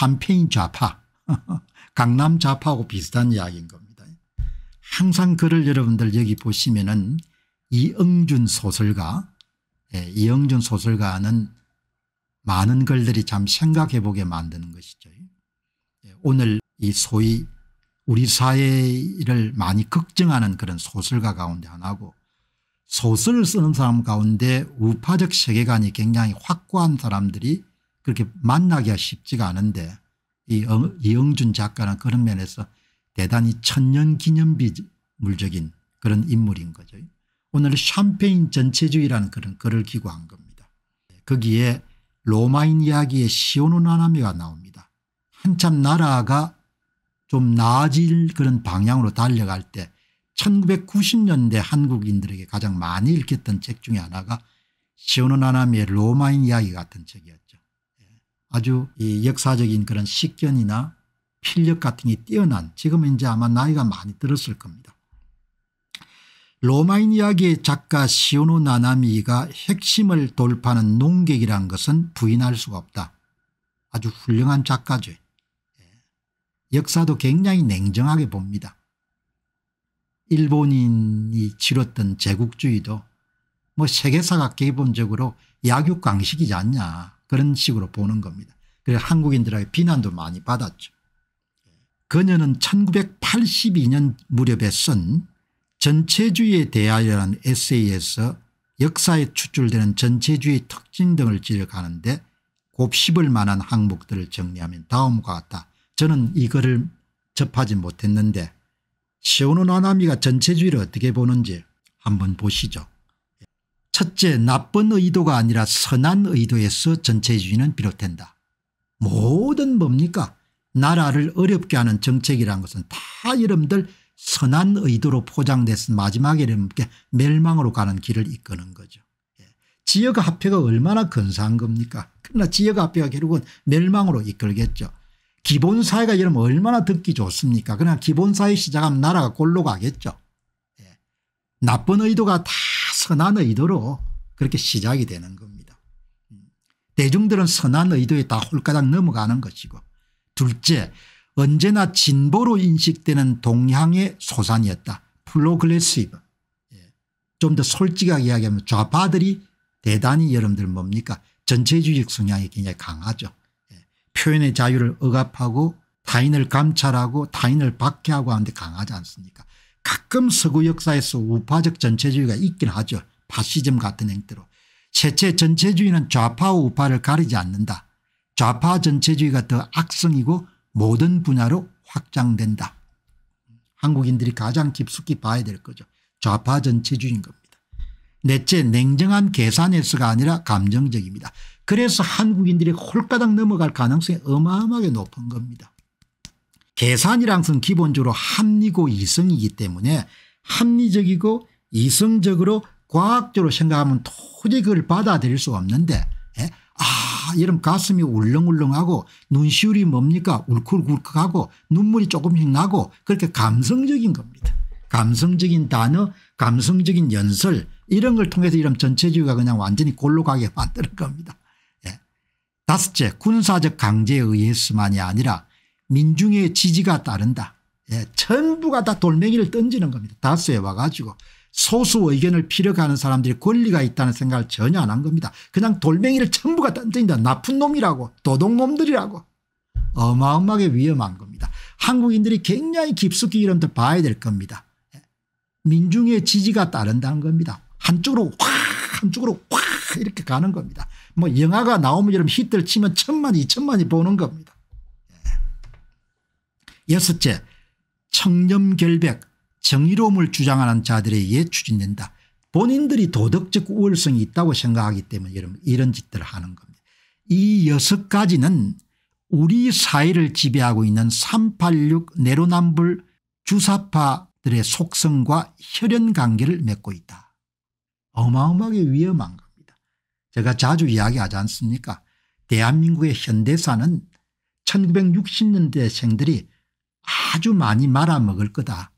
한인 좌파 강남 좌파하고 비슷한 이야기인 겁니다. 항상 글을 여러분들 여기 보시면 은 이응준 소설가 예, 이영준 소설가는 많은 글들이 참 생각해 보게 만드는 것이죠. 예, 오늘 이 소위 우리 사회를 많이 걱정하는 그런 소설가 가운데 하나고 소설을 쓰는 사람 가운데 우파적 세계관이 굉장히 확고한 사람들이 그렇게 만나기가 쉽지가 않은데 이 어, 이영준 작가는 그런 면에서 대단히 천년기념비물적인 그런 인물인 거죠. 오늘 샴페인 전체주의라는 그런 글을 기고한 겁니다. 거기에 로마인 이야기의 시오노나나미가 나옵니다. 한참 나라가 좀 나아질 그런 방향으로 달려갈 때 1990년대 한국인들에게 가장 많이 읽혔던 책 중에 하나가 시오노나나미의 로마인 이야기 같은 책이었죠. 아주 이 역사적인 그런 식견이나 필력 같은 게 뛰어난 지금은 이제 아마 나이가 많이 들었을 겁니다. 로마인 이야기의 작가 시오노 나나미가 핵심을 돌파하는 농객이란 것은 부인할 수가 없다. 아주 훌륭한 작가죠. 예. 역사도 굉장히 냉정하게 봅니다. 일본인이 치렀던 제국주의도 뭐 세계사가 기본적으로 약육강식이지 않냐. 그런 식으로 보는 겁니다. 그래서 한국인들에게 비난도 많이 받았죠. 그녀는 1982년 무렵에 쓴 전체주의에 대하여라는 에세이에서 역사에 추출되는 전체주의 특징 등을 지적하는데 곱씹을 만한 항목들을 정리하면 다음과 같다. 저는 이 글을 접하지 못했는데 시오노 나나미가 전체주의를 어떻게 보는지 한번 보시죠. 첫째 나쁜 의도가 아니라 선한 의도에서 전체주의는 비롯된다. 모든 뭡니까 나라를 어렵게 하는 정책이라 것은 다 여러분들 선한 의도로 포장돼서 마지막에 이렇게 멸망으로 가는 길을 이끄는 거죠. 예. 지역 화폐가 얼마나 근사한 겁니까 그러나 지역 화폐가 결국은 멸망으로 이끌겠죠. 기본사회가 여러분 얼마나 듣기 좋습니까 그러나 기본사회 시작하면 나라가 골로 가겠죠. 예. 나쁜 의도가 다 선한 의도로 그렇게 시작이 되는 겁니다. 음. 대중들은 선한 의도에 다 홀가닥 넘어가는 것이고 둘째 언제나 진보로 인식되는 동향의 소산이었다. 플로글래시브. 예. 좀더 솔직하게 이야기하면 좌파들이 대단히 여러분들 뭡니까 전체주의적 성향이 굉장히 강하죠. 예. 표현의 자유를 억압하고 타인을 감찰하고 타인을 박해하고 하는데 강하지 않습니까 가끔 서구 역사에서 우파적 전체주의가 있긴 하죠. 파시즘 같은 형태로 최체 전체주의는 좌파 우파를 가리지 않는다. 좌파 전체주의가 더 악성이고 모든 분야로 확장된다. 한국인들이 가장 깊숙이 봐야 될 거죠. 좌파 전체주의인 겁니다. 넷째 냉정한 계산에서가 아니라 감정적입니다. 그래서 한국인들이 홀가닥 넘어갈 가능성이 어마어마하게 높은 겁니다. 계산이란 것은 기본적으로 합리고 이성이기 때문에 합리적이고 이성적으로 과학적으로 생각하면 도저히 그걸 받아들일 수가 없는데 예? 아 이런 가슴이 울렁울렁하고 눈시울이 뭡니까 울컥울컥하고 눈물이 조금씩 나고 그렇게 감성적인 겁니다. 감성적인 단어 감성적인 연설 이런 걸 통해서 이런 전체주의가 그냥 완전히 골로 가게 만드는 겁니다. 예. 다섯째 군사적 강제에 의해서만이 아니라 민중의 지지가 따른다. 예, 전부가 다 돌멩이를 던지는 겁니다. 다수에 와가지고 소수 의견을 피력하는 사람들이 권리가 있다는 생각을 전혀 안 한 겁니다. 그냥 돌멩이를 전부가 던진다. 나쁜 놈이라고 도둑놈들이라고 어마어마하게 위험한 겁니다. 한국인들이 굉장히 깊숙이 이런도 봐야 될 겁니다. 예, 민중의 지지가 따른다는 겁니다. 한쪽으로 확 한쪽으로 확 이렇게 가는 겁니다. 뭐 영화가 나오면 여러분 히트를 치면 천만 이천만이 보는 겁니다. 여섯째 청렴결백 정의로움을 주장하는 자들에 의해 추진된다. 본인들이 도덕적 우월성이 있다고 생각하기 때문에 여러분 이런 짓들을 하는 겁니다. 이 여섯 가지는 우리 사회를 지배하고 있는 386 내로남불 주사파들의 속성과 혈연관계를 맺고 있다. 어마어마하게 위험한 겁니다. 제가 자주 이야기하지 않습니까 대한민국의 현대사는 1960년대 생들이 아주 많이 말아먹을 거다.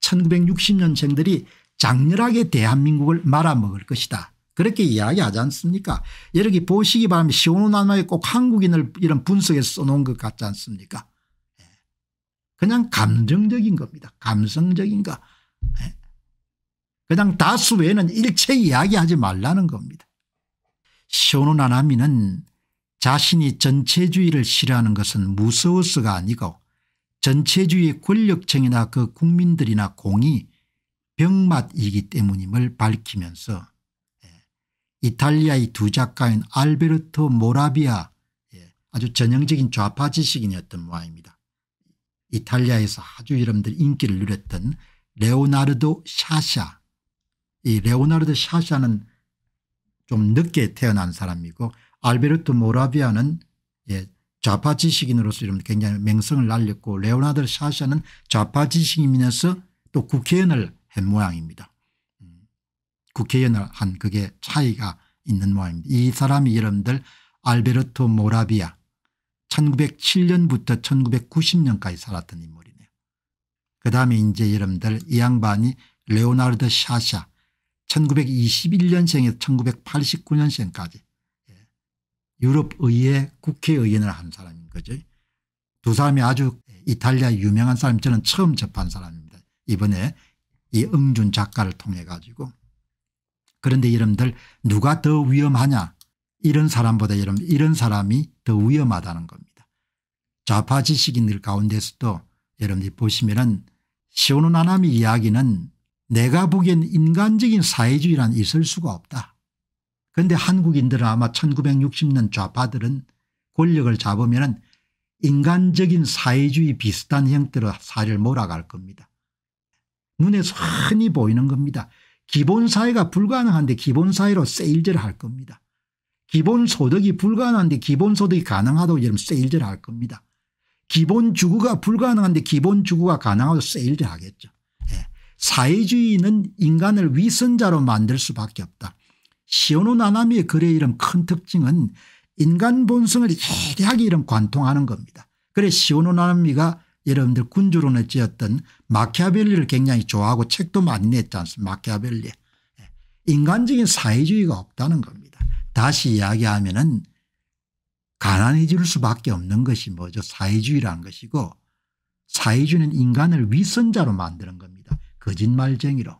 1960년생들이 예. 장렬하게 대한민국을 말아먹을 것이다. 그렇게 이야기하지 않습니까 여기 러 보시기 바랍니다. 시원한마에 꼭 한국인을 이런 분석에 서 써놓은 것 같지 않습니까 예. 그냥 감정적인 겁니다. 감성적인 거. 예. 그냥 다수 외에는 일체 이야기하지 말라는 겁니다. 시오노나나미는 자신이 전체주의를 싫어하는 것은 무서워서가 아니고 전체주의 권력층이나 그 국민들이나 공이 병맛이기 때문임을 밝히면서 예, 이탈리아의 두 작가인 알베르토 모라비아 예, 아주 전형적인 좌파 지식인이었던 모양입니다. 이탈리아에서 아주 여러분들 인기를 누렸던 레오나르도 샤샤 이 레오나르도 샤샤는 좀 늦게 태어난 사람이고 알베르토 모라비아는 예, 좌파 지식인으로서 이런 굉장히 명성을 날렸고 레오나드 샤샤는 좌파 지식인에서또 국회의원을 한 모양입니다. 음, 국회의원을 한 그게 차이가 있는 모양입니다. 이 사람이 여러분들 알베르토 모라비아 1907년부터 1990년까지 살았던 인물이네요. 그 다음에 이제 여러분들 이 양반이 레오나르드 샤샤 1921년생에서 1989년생까지 유럽의회 국회의원을 한 사람인 거죠. 두 사람이 아주 이탈리아 유명한 사람 저는 처음 접한 사람입니다. 이번에 이 응준 작가를 통해 가지고 그런데 여러분들 누가 더 위험하냐 이런 사람보다 여러분 이런 사람이 더 위험하다는 겁니다. 좌파 지식인들 가운데서도 여러분들이 보시면은 시오노 나나미 이야기는 내가 보기엔 인간적인 사회주의란 있을 수가 없다. 그런데 한국인들은 아마 1960년 좌파들은 권력을 잡으면 인간적인 사회주의 비슷한 형태로 사회를 몰아갈 겁니다. 눈에 흔히 보이는 겁니다. 기본사회가 불가능한데 기본사회로 세일즈를할 겁니다. 기본소득이 불가능한데 기본소득이 가능하다고 지금 세일즈를할 겁니다. 기본주구가 불가능한데 기본주구가 가능하다고 세일즈를 하겠죠. 예. 사회주의는 인간을 위선자로 만들 수밖에 없다. 시오노 나나미의 글에 이런 큰 특징은 인간 본성을 예리하게 이런 관통하는 겁니다. 그래 시오노 나나미가 여러분들 군주론에 찌었던 마키아벨리를 굉장히 좋아하고 책도 많이 냈지 않습니까 마키아벨리. 예. 인간적인 사회주의가 없다는 겁니다. 다시 이야기하면 은 가난해질 수밖에 없는 것이 뭐죠 사회주의라는 것이고 사회주의는 인간을 위선자로 만드는 겁니다. 거짓말쟁이로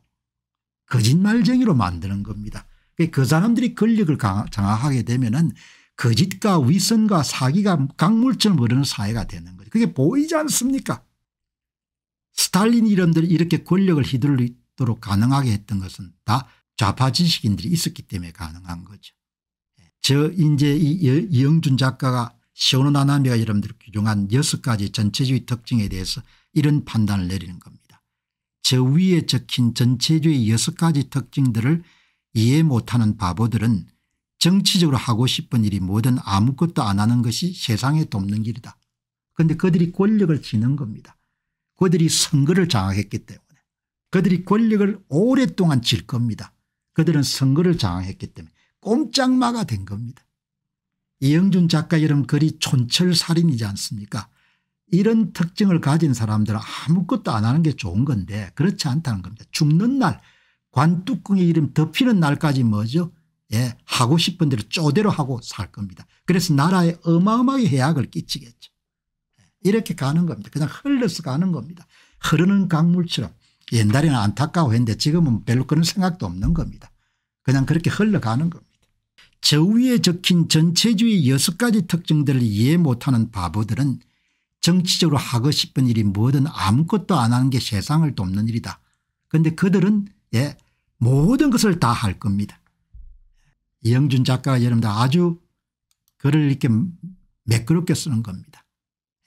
거짓말쟁이로 만드는 겁니다. 그, 그 사람들이 권력을 장악하게 되면은 거짓과 그 위선과 사기가 강물처럼 흐르는 사회가 되는 거죠. 그게 보이지 않습니까? 스탈린 이름들이 이렇게 권력을 휘둘리도록 가능하게 했던 것은 다 좌파 지식인들이 있었기 때문에 가능한 거죠. 저 이제 이 이영준 작가가 시오노나나미가 여러분들 규정한 여섯 가지 전체주의 특징에 대해서 이런 판단을 내리는 겁니다. 저 위에 적힌 전체주의 여섯 가지 특징들을 이해 못하는 바보들은 정치적으로 하고 싶은 일이 뭐든 아무것도 안 하는 것이 세상에 돕는 길이다. 그런데 그들이 권력을 지는 겁니다. 그들이 선거를 장악했기 때문에 그들이 권력을 오랫동안 질 겁니다. 그들은 선거를 장악했기 때문에 꼼짝마가 된 겁니다. 이영준 작가 여름 글이 촌철살인이지 않습니까 이런 특징을 가진 사람들은 아무것도 안 하는 게 좋은 건데 그렇지 않다는 겁니다. 죽는 날 관뚜껑의 이름 덮이는 날까지 뭐죠 예 하고 싶은 대로 쪼대로 하고 살 겁니다. 그래서 나라에 어마어마하게 해악을 끼치겠죠. 예, 이렇게 가는 겁니다. 그냥 흘러서 가는 겁니다. 흐르는 강물처럼 옛날에는 안타까워했는데 지금은 별로 그런 생각도 없는 겁니다. 그냥 그렇게 흘러가는 겁니다. 저 위에 적힌 전체주의 여섯 가지 특징들을 이해 못하는 바보들은 정치적으로 하고 싶은 일이 뭐든 아무것도 안 하는 게 세상을 돕는 일이다. 그런데 그들은 예, 모든 것을 다 할 겁니다. 이영준 작가가 여러분들 아주 글을 이렇게 매끄럽게 쓰는 겁니다.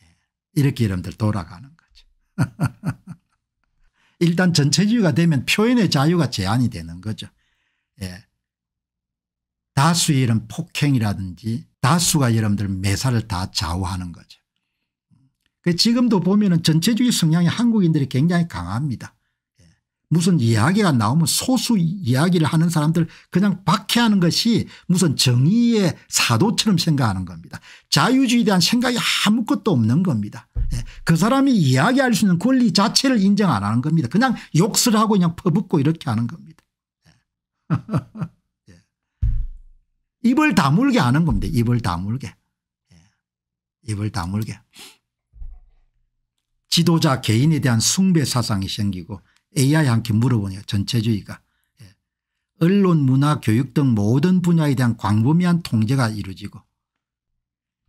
예, 이렇게 여러분들 돌아가는 거죠. 일단 전체주의가 되면 표현의 자유가 제한이 되는 거죠. 예. 다수의 이런 폭행이라든지 다수가 여러분들 매사를 다 좌우하는 거죠. 그 지금도 보면 은 전체주의 성향이 한국인들이 굉장히 강합니다. 무슨 이야기가 나오면 소수 이야기를 하는 사람들 그냥 박해하는 것이 무슨 정의의 사도처럼 생각하는 겁니다. 자유주의에 대한 생각이 아무것도 없는 겁니다. 예, 그 사람이 이야기할 수 있는 권리 자체를 인정 안 하는 겁니다. 그냥 욕설 하고 그냥 퍼붓고 이렇게 하는 겁니다. 예. 예. 입을 다물게 하는 겁니다. 입을 다물게. 입을 다물게. 지도자 개인에 대한 숭배 사상이 생기고 AI한테 물어보네요. 전체주의가. 예. 언론, 문화, 교육 등 모든 분야에 대한 광범위한 통제가 이루어지고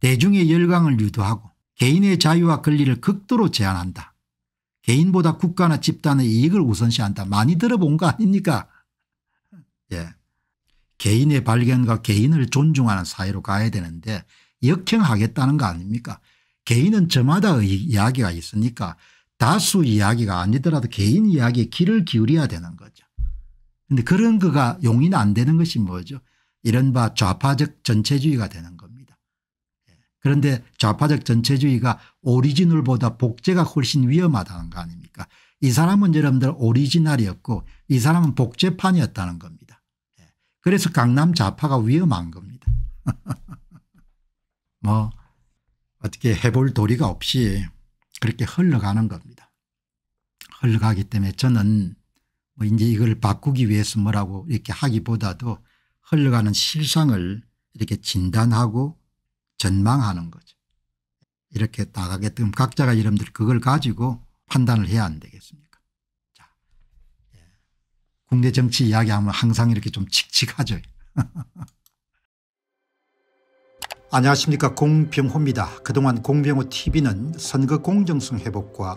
대중의 열광을 유도하고 개인의 자유와 권리를 극도로 제한한다. 개인보다 국가나 집단의 이익을 우선시한다. 많이 들어본 거 아닙니까? 예. 개인의 발견과 개인을 존중하는 사회로 가야 되는데 역행하겠다는 거 아닙니까? 개인은 저마다 이야기가 있으니까 다수 이야기가 아니더라도 개인 이야기에 귀를 기울여야 되는 거죠. 그런데 그런 거가 용인 안 되는 것이 뭐죠 이른바 좌파적 전체주의가 되는 겁니다. 예. 그런데 좌파적 전체주의가 오리지널보다 복제가 훨씬 위험하다는 거 아닙니까 이 사람은 여러분들 오리지널이었고 이 사람은 복제판이었다는 겁니다. 예. 그래서 강남 좌파가 위험한 겁니다. 뭐 어떻게 해볼 도리가 없이 그렇게 흘러가는 겁니다. 흘러가기 때문에 저는 뭐 이제 이걸 바꾸기 위해서 뭐라고 이렇게 하기보다도 흘러가는 실상을 이렇게 진단하고 전망하는 거죠. 이렇게 나가게끔 각자가 여러분들 그걸 가지고 판단을 해야 안 되겠습니까 자, 예. 국내 정치 이야기하면 항상 이렇게 좀 칙칙하죠. 안녕하십니까 공병호입니다. 그동안 공병호 tv는 선거 공정성 회복과